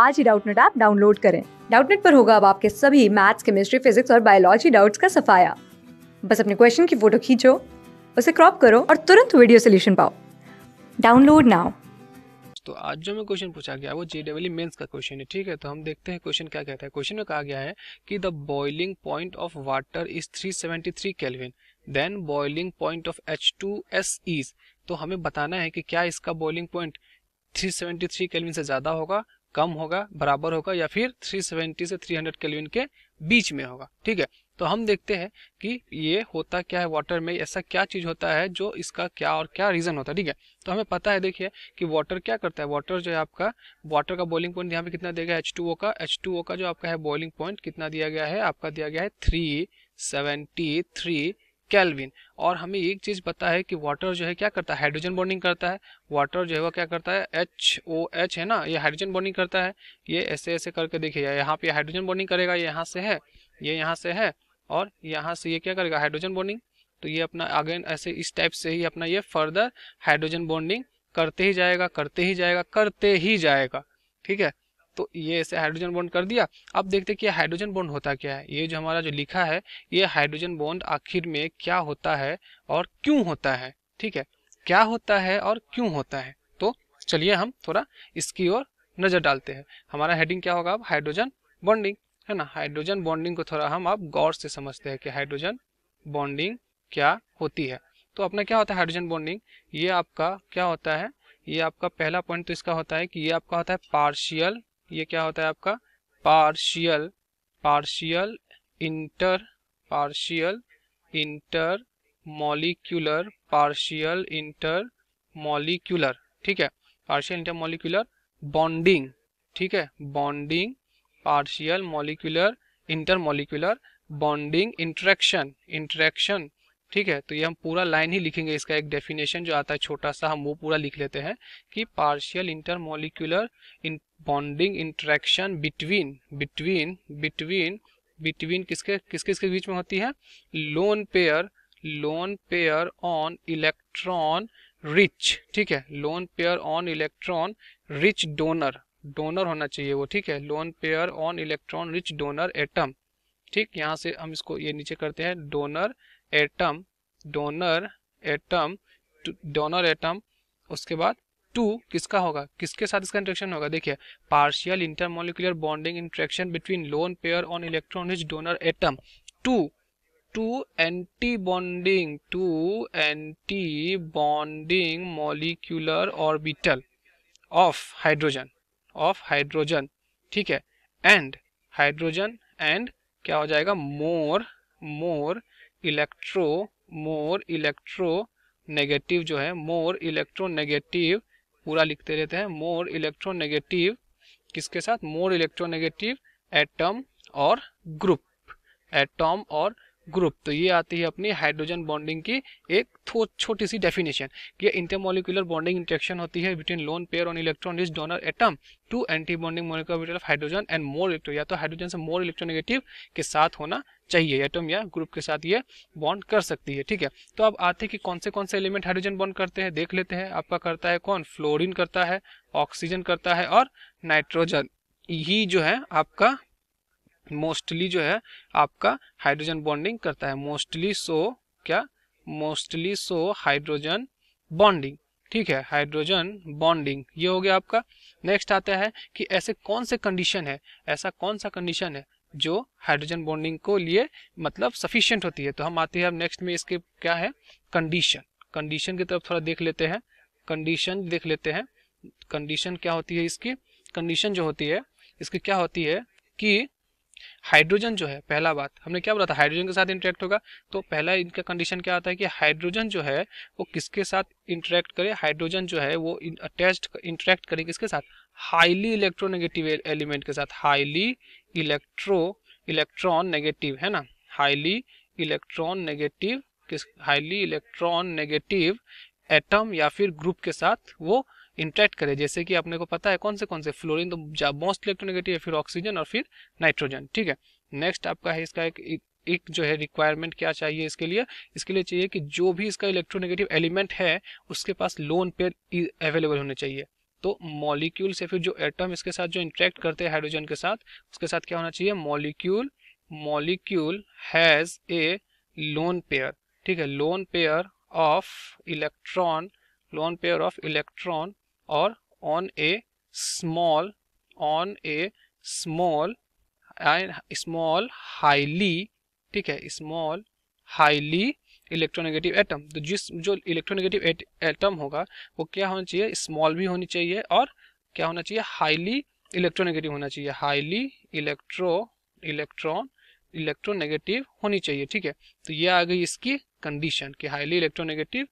आज ही Doubtnut app download करें डाउटनेट पर होगा अब आपके सभी मैथ्स केमिस्ट्री फिजिक्स और बायोलॉजी डाउट्स का सफाया बस अपने क्वेश्चन की फोटो खींचो उसे क्रॉप करो और तुरंत वीडियो सोल्यूशन पाओ डाउनलोड नाउ तो आज जो मैं क्वेश्चन पूछा गया वो जे डब्ल्यू मेन्स का क्वेश्चन है ठीक है तो हम देखते हैं क्वेश्चन क्या कहता है क्वेश्चन में कहा गया है कि the boiling point of water is 373 kelvin then boiling point of H two S is तो हमें बताना है कि क्या इसका बॉइलिंग पॉइंट 373 केल्विन से ज़्यादा होगा कम होगा बराबर होगा या फिर 370 से 300 केल्विन के बीच में होगा ठीक है तो हम देखते हैं कि ये होता क्या है वाटर में ऐसा क्या चीज़ होता है जो इसका क्या और क्या रीज़न होता है ठीक है तो हमें पता है देखिए कि वाटर क्या करता है वाटर जो है आपका वाटर का बॉइलिंग पॉइंट यहाँ पे कितना देगा एच टू ओ का एच टू ओ का जो आपका है बॉइलिंग पॉइंट कितना दिया गया है आपका दिया गया है थ्री सेवेंटी थ्री कैलविन और हमें एक चीज़ पता है कि वाटर जो है क्या करता है हाइड्रोजन बॉन्डिंग करता है वाटर जो है वो क्या करता है एच ओ एच है ना ये हाइड्रोजन बॉन्डिंग करता है ये ऐसे ऐसे करके देखिए यहाँ पे हाइड्रोजन बॉन्डिंग करेगा ये यहाँ से है ये यहाँ से है और यहाँ से ये क्या करेगा हाइड्रोजन बॉन्डिंग तो ये अपना अगेन ऐसे इस टाइप से ही अपना ये फर्दर हाइड्रोजन बॉन्डिंग करते ही जाएगा करते ही जाएगा करते ही जाएगा ठीक है तो ये ऐसे हाइड्रोजन बॉन्ड कर दिया अब देखते हैं कि हाइड्रोजन बॉन्ड होता क्या है ये जो हमारा जो लिखा है ये हाइड्रोजन बॉन्ड आखिर में क्या होता है और क्यों होता है ठीक है क्या होता है और क्यों होता है तो चलिए हम थोड़ा इसकी ओर नज़र डालते हैं हमारा हेडिंग क्या होगा अब हाइड्रोजन बॉन्डिंग है ना हाइड्रोजन बॉन्डिंग को थोड़ा हम अब गौर से समझते हैं कि हाइड्रोजन बॉन्डिंग क्या होती है तो अपना क्या होता है हाइड्रोजन बॉन्डिंग ये आपका क्या होता है ये आपका पहला पॉइंट तो इसका होता है कि ये आपका होता है पार्शियल ये क्या होता है आपका partial partial inter partial intermolecular partial intermolecular ठीक है पार्शियल इंटर मॉलिक्यूलर बॉन्डिंग ठीक है bonding partial molecular intermolecular bonding interaction interaction ठीक है तो ये हम पूरा लाइन ही लिखेंगे इसका एक डेफिनेशन जो आता है छोटा सा हम वो पूरा लिख लेते हैं कि partial intermolecular in bonding interaction between between between between किसके किसके किसके बीच में होती है lone pair lone pair on electron rich ठीक है lone pair on electron rich donor donor होना चाहिए वो ठीक है lone pair on electron rich donor atom ठीक यहाँ से हम इसको ये नीचे करते हैं donor atom donor atom donor atom उसके बाद टू किसका होगा किसके साथ इसका इंट्रेक्शन होगा देखिए partial intermolecular bonding interaction between lone pair on electron rich donor atom to to anti antibonding to anti bonding molecular orbital of hydrogen of hydrogen ठीक है एंड हाइड्रोजन एंड क्या हो जाएगा more more electro more electronegative जो है मोर electro negative पूरा लिखते रहते हैं मोर इलेक्ट्रो नेगेटिव किसके साथ more electronegative atom or group atom or group तो ये आती है अपनी हाइड्रोजन बॉन्डिंग की एक छोटी सी डेफिनेशन कि इंटरमोलिकुलर बॉन्डिंग इंट्रेक्शन होती है between lone pair on electron rich donor atom to anti bonding molecular of hydrogen and more electro या तो हाइड्रोजन से मोर इलेक्ट्रोनेगेटिव के साथ होना चाहिए एटम या ग्रुप के साथ ये बॉन्ड कर सकती है ठीक है तो अब आते कि कौन से कौन से एलिमेंट हाइड्रोजन बॉन्ड करते हैं देख लेते हैं आपका करता है कौन फ्लोरिन करता है ऑक्सीजन करता है और नाइट्रोजन ही जो है आपका मोस्टली जो है आपका हाइड्रोजन बॉन्डिंग करता है मोस्टली सो क्या मोस्टली सो हाइड्रोजन बॉन्डिंग ठीक है हाइड्रोजन बॉन्डिंग ये हो गया आपका नेक्स्ट आता है कि ऐसे कौन से कंडीशन है ऐसा कौन सा कंडीशन है जो हाइड्रोजन बॉन्डिंग को लिए मतलब सफिशियंट होती है तो हम आते हैं अब नेक्स्ट में इसके क्या है कंडीशन कंडीशन की तरफ थोड़ा देख लेते हैं कंडीशन देख लेते हैं कंडीशन क्या होती है इसकी कंडीशन जो होती है इसकी क्या होती है कि हाइड्रोजन जो है पहला बात हमने क्या बोला था हाइड्रोजन के साथ इंटरेक्ट होगा तो पहला इनका कंडीशन क्या आता है कि हाइड्रोजन जो है वो किसके साथ इंटरेक्ट करे हाइड्रोजन जो है वो अटैच इंटरेक्ट करे किसके साथ हाईली इलेक्ट्रोनेगेटिव एलिमेंट के साथ हाईली इलेक्ट्रो इलेक्ट्रॉन नेगेटिव है ना हाईली इलेक्ट्रॉन नेगेटिव किस हाईली इलेक्ट्रॉन नेगेटिव एटम या फिर ग्रुप के साथ वो इंट्रैक्ट करे जैसे कि आपने को पता है कौन से कौन से फ्लोरिन तो मोस्ट इलेक्ट्रोनेगेटिव या फिर ऑक्सीजन और फिर नाइट्रोजन ठीक है नेक्स्ट आपका है इसका एक एक जो है रिक्वायरमेंट क्या चाहिए इसके लिए इसके लिए चाहिए कि जो भी इसका इलेक्ट्रोनेगेटिव एलिमेंट है उसके पास लोन पेयर अवेलेबल होने चाहिए तो मॉलिक्यूल से फिर जो एटम इसके साथ जो इंट्रैक्ट करते हैं हाइड्रोजन के साथ उसके साथ क्या होना चाहिए molecule molecule has a lone pair ठीक है lone pair of electron lone pair of electron और on a small on a small small highly ठीक है स्मॉल हाईली इलेक्ट्रोनेगेटिव एटम तो जिस जो इलेक्ट्रोनेगेटिव एटम होगा वो क्या होना चाहिए स्मॉल भी होनी चाहिए और क्या होना चाहिए हाईली इलेक्ट्रोनेगेटिव होना चाहिए हाईली इलेक्ट्रो इलेक्ट्रॉन इलेक्ट्रोनेगेटिव होनी चाहिए ठीक है तो ये आ गई इसकी कंडीशन कि हाईली इलेक्ट्रोनेगेटिव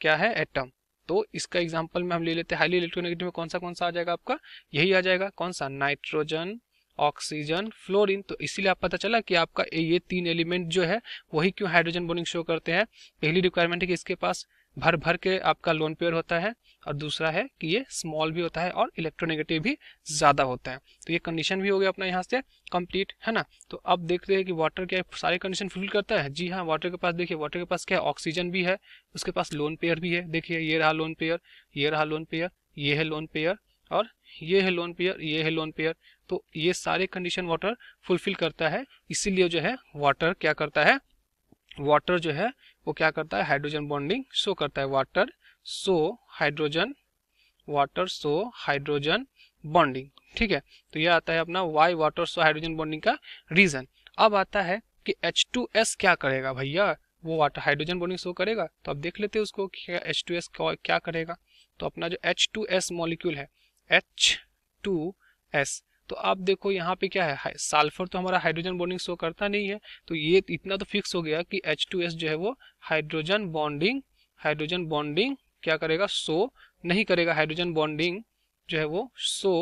क्या है एटम तो इसका एग्जाम्पल में हम ले लेते हैं हाईली इलेक्ट्रोनेगेटिव में कौन सा कौन सा आ जाएगा आपका यही आ जाएगा कौन सा नाइट्रोजन ऑक्सीजन फ्लोरिन तो इसीलिए आप पता चला कि आपका ये तीन एलिमेंट जो है वही क्यों हाइड्रोजन बोनिंग शो करते हैं पहली रिक्वायरमेंट है कि इसके पास भर भर के आपका लोन पेयर होता है और दूसरा है कि ये स्मॉल भी होता है और इलेक्ट्रोनेगेटिव भी ज़्यादा होता है तो ये कंडीशन भी हो गया अपना यहाँ से कंप्लीट है ना तो अब देखते हैं कि वाटर क्या सारे कंडीशन फुलफिल करता है जी हाँ वाटर के पास देखिए वाटर के पास क्या है ऑक्सीजन भी है उसके पास लोन पेयर भी है देखिए ये रहा लोन पेयर ये रहा लोन पेयर ये है लोन पेयर और ये है लोन पेयर ये है लोन पेयर तो ये सारे कंडीशन वाटर फुलफिल करता है इसीलिए जो है वाटर क्या करता है वाटर जो है वो क्या करता है हाइड्रोजन बॉन्डिंग शो करता है water so hydrogen water so hydrogen bonding ठीक है तो यह आता है अपना why water so hydrogen bonding का रीजन अब आता है कि एस क्या करेगा भैया वो वाटर हाइड्रोजन बॉन्डिंग शो करेगा तो अब देख लेते हैं उसको एच टू एस क्या करेगा तो अपना जो एच टू एस मॉलिक्यूल है एच टू एस तो आप देखो यहाँ पे क्या है सल्फर तो हमारा हाइड्रोजन बॉन्डिंग शो करता नहीं है तो ये इतना तो फिक्स हो गया कि एच जो है वो हाइड्रोजन बॉन्डिंग हाइड्रोजन बॉन्डिंग क्या करेगा शो नहीं करेगा हाइड्रोजन बॉन्डिंग जो है वो शो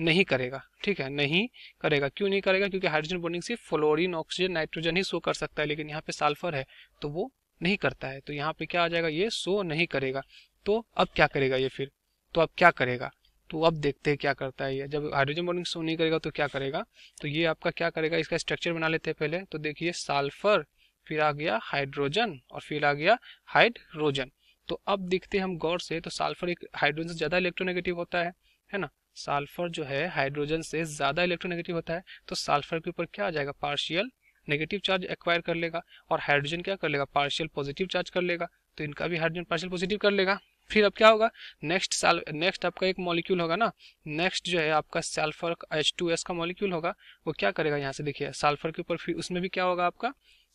नहीं करेगा ठीक है नहीं करेगा क्यों नहीं करेगा क्योंकि हाइड्रोजन बॉन्डिंग सिर्फ फ्लोरिन ऑक्सीजन नाइट्रोजन ही शो कर सकता है लेकिन यहाँ पे सल्फर है तो वो नहीं करता है तो यहाँ पे क्या आ जाएगा ये शो नहीं करेगा तो अब क्या करेगा ये फिर तो अब क्या करेगा तो अब देखते हैं क्या करता है ये जब हाइड्रोजन बॉन्डिंग शो नहीं करेगा तो क्या करेगा तो ये आपका क्या करेगा इसका स्ट्रक्चर बना लेते हैं पहले तो देखिए सल्फर फिर आ गया हाइड्रोजन और फिर आ गया हाइड्रोजन तो अब देखते हैं हम गौर से तो सल्फर एक हाइड्रोजन से ज़्यादा इलेक्ट्रोनेगेटिव होता है है ना सल्फर जो है हाइड्रोजन से ज़्यादा इलेक्ट्रोनेगेटिव होता है तो सल्फर के ऊपर क्या आ जाएगा पार्शियल नेगेटिव चार्ज एक्वायर कर लेगा और हाइड्रोजन क्या कर लेगा पार्शियल पॉजिटिव चार्ज कर लेगा तो इनका भी हाइड्रोजन पार्शियल पॉजिटिव कर लेगा फिर अब क्या होगा नेक्स्ट साल नेक्स्ट आपका एक मॉलिक्यूल होगा ना नेक्स्ट जो है आपका सल्फर एच टू एस का मॉलिक्यूल होगा वो क्या करेगा यहाँ से देखिए सल्फर के ऊपर फिर उसमें भी क्या होगा आपका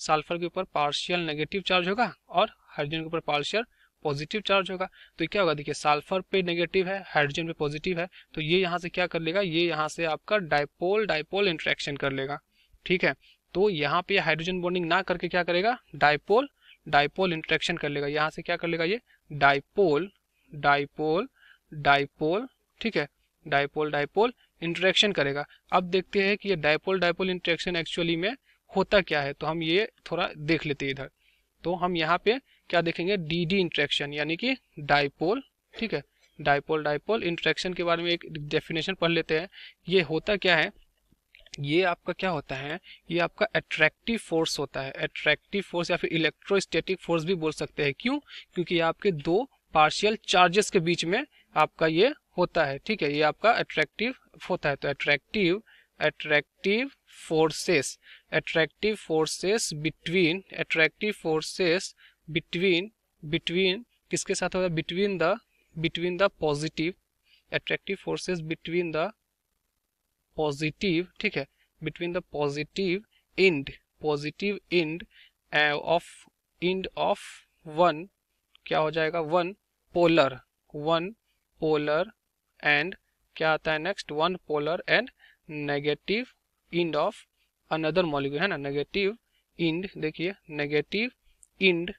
सल्फर के ऊपर पार्शियल नेगेटिव चार्ज होगा और हाइड्रोजन के ऊपर पार्शियल पॉजिटिव चार्ज होगा तो क्या होगा देखिए सल्फर पे नेगेटिव है हाइड्रोजन पे पॉजिटिव है तो ये यहाँ से क्या कर लेगा ये यहाँ से आपका डायपोल डायपोल इंट्रैक्शन कर लेगा ठीक है तो यहाँ पे हाइड्रोजन बॉन्डिंग ना करके क्या करेगा डायपोल डायपोल इंट्रैक्शन कर लेगा यहाँ से क्या कर लेगा ये डाइपोल डाइपोल डाइपोल ठीक है डाइपोल डाइपोल इंटरेक्शन करेगा अब देखते हैं कि ये डाइपोल डाइपोल इंटरेक्शन एक्चुअली में होता क्या है तो हम ये थोड़ा देख लेते हैं इधर तो हम यहाँ पे क्या देखेंगे डी डी इंट्रैक्शन यानी कि डाइपोल ठीक है डाइपोल डाइपोल इंट्रैक्शन के बारे में एक डेफिनेशन पढ़ लेते हैं ये होता क्या है ये आपका क्या होता है ये आपका अट्रैक्टिव फोर्स होता है अट्रैक्टिव फोर्स या फिर इलेक्ट्रोस्टैटिक फोर्स भी बोल सकते हैं क्यों क्योंकि आपके दो पार्शियल चार्जेस के बीच में आपका ये होता है ठीक है ये आपका अट्रैक्टिव होता है तो attractive attractive forces attractive forces between attractive forces between between किसके साथ होता है between the between the positive attractive forces between the positive ठीक है between the positive end positive end of end of one क्या हो जाएगा one polar one polar end क्या आता है next one polar end negative end of another molecule है ना नेगेटिव इंड देखिए negative end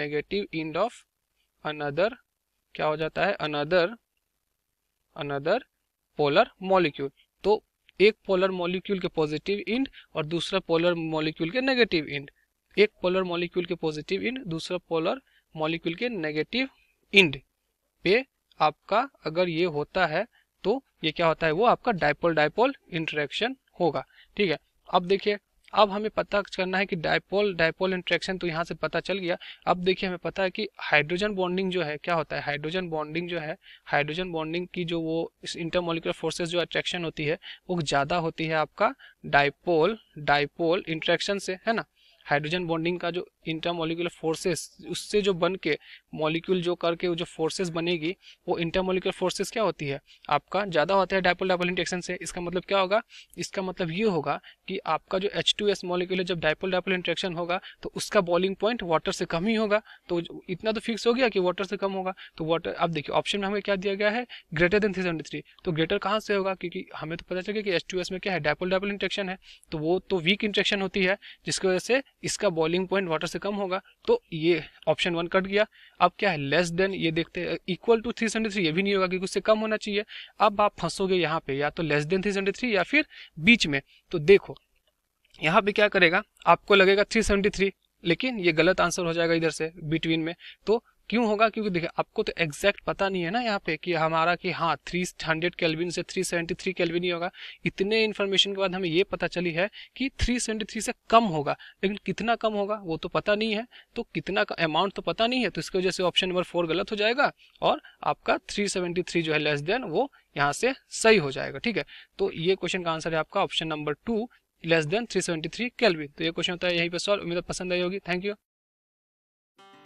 negative end of another क्या हो जाता है अनदर अनदर पोलर मॉलिक्यूल तो एक पोलर मॉलिक्यूल के पॉजिटिव इंड और दूसरा पोलर मॉलिक्यूल के नेगेटिव इंड एक पोलर मॉलिक्यूल के पॉजिटिव इंड दूसरा पोलर मॉलिक्यूल के नेगेटिव इंड पे आपका अगर ये होता है तो ये क्या होता है वो आपका डायपोल डायपोल इंटरेक्शन होगा ठीक है अब देखिए अब हमें पता करना है कि डायपोल डायपोल इंट्रैक्शन तो यहाँ से पता चल गया अब देखिए हमें पता है कि हाइड्रोजन बॉन्डिंग जो है क्या होता है हाइड्रोजन बॉन्डिंग जो है हाइड्रोजन बॉन्डिंग की जो वो इंटरमोलिकुलर फोर्सेज जो अट्रैक्शन होती है वो ज़्यादा होती है आपका डायपोल डायपोल इंट्रैक्शन से है ना हाइड्रोजन बॉन्डिंग का जो इंटरमोलिकुलर फोर्सेस उससे जो बन के मॉलिक्यूल जो करके जो फोर्सेस बनेगी वो इंटरमोलिकुलर फोर्सेस क्या होती है आपका ज़्यादा होता है डायपोल डायपोल इंटेक्शन से इसका मतलब क्या होगा इसका मतलब ये होगा कि आपका जो एच टू एस मॉलिक्यूल जब डायपोल डायपोल इंट्रेक्शन होगा तो उसका बॉलिंग पॉइंट वाटर से कम ही होगा तो इतना तो फिक्स हो गया कि वाटर से कम होगा तो वाटर आप देखिए ऑप्शन में हमें क्या दिया गया है ग्रेटर देन थ्री तो ग्रेटर कहाँ से होगा क्योंकि हमें तो पता चलेगा कि एच टू एस में क्या है डायपोल डायपोल इंट्रेक्शन है तो वो तो वीक इंट्रेक्शन होती है जिसकी वजह से इसका बॉलिंग पॉइंट वाटर से से कम होगा तो ये ऑप्शन वन कट गया अब क्या है लेस देन ये देखते हैं equal to three seventy three ये भी नहीं होगा क्योंकि उससे कम होना चाहिए अब आप फंसोगे यहाँ पे या तो less than three seventy three या फिर बीच में तो देखो यहाँ पे क्या करेगा आपको लगेगा थ्री सेवेंटी थ्री लेकिन ये गलत आंसर हो जाएगा इधर से बिटवीन में तो क्यों होगा क्योंकि देखिए आपको तो एग्जैक्ट पता नहीं है ना यहाँ पे कि हमारा कि हाँ थ्री हंड्रेड कैलविन से थ्री सेवेंटी थ्री कैलविन ही होगा इतने इन्फॉर्मेशन के बाद हमें ये पता चली है कि थ्री सेवेंटी थ्री से कम होगा लेकिन कितना कम होगा वो तो पता नहीं है तो कितना का अमाउंट तो पता नहीं है तो इसकी वजह से ऑप्शन नंबर फोर गलत हो जाएगा और आपका थ्री सेवेंटी थ्री जो है लेस देन वो यहाँ से सही हो जाएगा ठीक है तो ये क्वेश्चन का आंसर है आपका option number two less than three seventy three kelvin तो ये क्वेश्चन होता है यहीं पर सॉल्व उम्मीद पसंद आई होगी थैंक यू